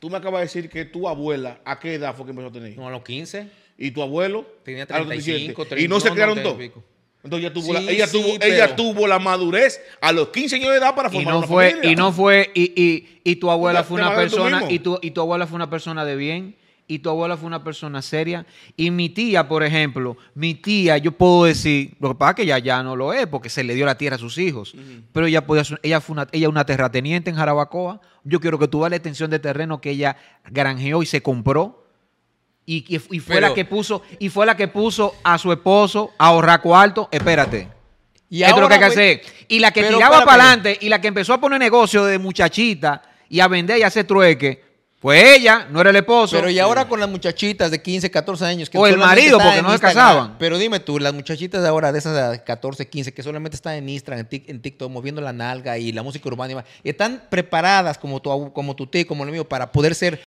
Tú me acabas de decir que tu abuela, ¿a qué edad fue que empezó a tener? No, a los 15. ¿Y tu abuelo? Tenía 35, 35. Y no, se crearon todos. Entonces ella tuvo, sí, la, ella, ella tuvo la madurez a los 15 años de edad para formar y no una fue, familia. Y no fue, y, y, y tu abuela fue una persona, y tu, y tu abuela fue una persona de bien y tu abuela fue una persona seria. Y mi tía, por ejemplo, mi tía, yo puedo decir, lo que pasa es que ella ya no lo es, porque se le dio la tierra a sus hijos. Pero ella podía, ella fue una, ella una terrateniente en Jarabacoa. Yo quiero que tú veas la extensión de terreno que ella granjeó y se compró. Y, fue la que puso, y fue la que puso a su esposo a ahorrar Alto Espérate. Y lo que Y la que tiraba para adelante, y la que empezó a poner negocio de muchachita y a vender y a hacer trueque fue ella, no era el esposo. Pero y ahora con las muchachitas de 15, 14 años. Que o el marido, porque no se casaban. Pero dime tú, las muchachitas de ahora de esas de 14, 15, que solamente están en Instagram, en TikTok, moviendo la nalga y la música urbana y están preparadas como tu, como tu tío, como lo mío, para poder ser